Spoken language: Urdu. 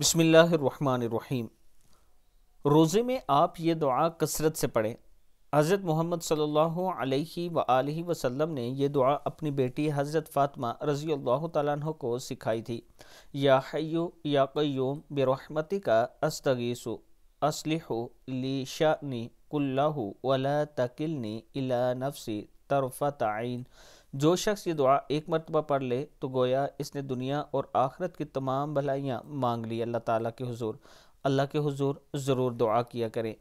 بسم اللہ الرحمن الرحیم روزے میں آپ یہ دعا کثرت سے پڑھیں حضرت محمد صلی اللہ علیہ وآلہ وسلم نے یہ دعا اپنی بیٹی حضرت فاطمہ رضی اللہ تعالیٰ عنہ کو سکھائی تھی یا حیو یا قیوم برحمتی کا استغیسو اسلح کلہو ولا تکلنی الی نفسی طرفت عین जो शख्स ये दुआ एक मरतबा पढ़ ले तो गोया इसने दुनिया और आखरत की तमाम भलाइयाँ मांग ली अल्लाह ताला के हुजूर अल्लाह के हुजूर ज़रूर दुआ किया करें